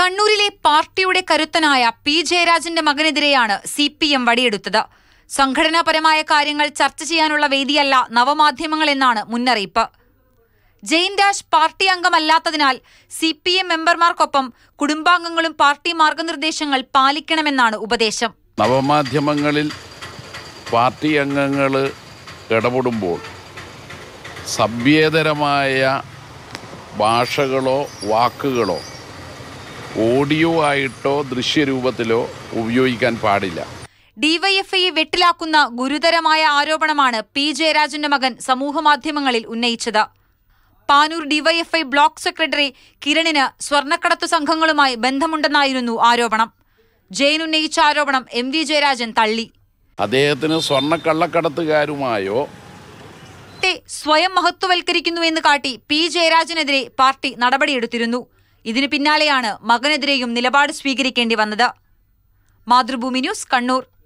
കണ്ണൂരിലെ പാർട്ടിയുടെ കരുത്തനായ പി ജയരാജന്റെ മകനെതിരെയാണ് സി പി എം വടിയെടുത്തത് സംഘടനാപരമായ കാര്യങ്ങൾ ചർച്ച ചെയ്യാനുള്ള വേദിയല്ല നവമാധ്യമങ്ങൾ എന്നാണ് മുന്നറിയിപ്പ് ജെയിൻ ഡാഷ് പാർട്ടി അംഗമല്ലാത്തതിനാൽ സി പി എം മെമ്പർമാർക്കൊപ്പം കുടുംബാംഗങ്ങളും പാർട്ടി മാർഗനിർദ്ദേശങ്ങൾ പാലിക്കണമെന്നാണ് ഉപദേശം നവമാധ്യമങ്ങളിൽ പാർട്ടി അംഗങ്ങൾ ഇടപെടുമ്പോൾ സഭ്യേതരമായ ഭാഷകളോ വാക്കുകളോ ഓഡിയോ ആയിട്ടോ ദൃശ്യരൂപത്തിലോ ഉപയോഗിക്കാൻ പാടില്ല ഡിവൈഎഫ്ഐ വെട്ടിലാക്കുന്ന ഗുരുതരമായ ആരോപണമാണ് പി ജയരാജന്റെ മകൻ സമൂഹമാധ്യമങ്ങളിൽ ഉന്നയിച്ചത് പാനൂർ ഡിവൈഎഫ്ഐ ബ്ലോക്ക് സെക്രട്ടറി കിരണിന് സ്വർണ്ണക്കടത്തു സംഘങ്ങളുമായി ബന്ധമുണ്ടെന്നായിരുന്നു ആരോപണം ജയൻ ഉന്നയിച്ച ആരോപണം എം വി ജയരാജൻ തള്ളി അദ്ദേഹത്തിന് സ്വർണ്ണക്കള്ളക്കടത്തുകാരുമായോ സ്വയം മഹത്വവൽക്കരിക്കുന്നുവെന്ന് കാട്ടി പി ജയരാജനെതിരെ പാർട്ടി നടപടിയെടുത്തിരുന്നു ഇതിനു പിന്നാലെയാണ് മകനെതിരെയും നിലപാട് സ്വീകരിക്കേണ്ടി വന്നത് മാതൃഭൂമി ന്യൂസ് കണ്ണൂർ